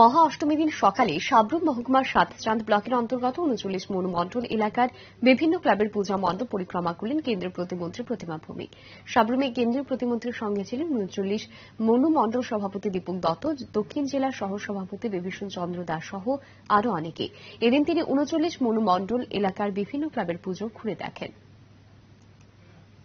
মহা অষ্টমী দিন সকালে সাবরুম মহকুমার সাতচাঁদ ব্লকের অন্তর্গত উনচল্লিশ মনুমণ্ডল এলাকার বিভিন্ন ক্লাবের পূজা মণ্ডপ পরিক্রমা করলেন কেন্দ্রীয় প্রতিমন্ত্রী প্রতিমা ভৌমিক সাবরুমে কেন্দ্রীয় প্রতিমন্ত্রীর সঙ্গে ছিলেন উনচল্লিশ মনুমণ্ডল সভাপতি দীপক দত্ত দক্ষিণ জেলার সহ সভাপতি বিভীষণ চন্দ্র দাস সহ আরও অনেকে এদিন তিনি উনচল্লিশ মনুমণ্ডল এলাকার বিভিন্ন ক্লাবের পুজো ঘুরে দেখেন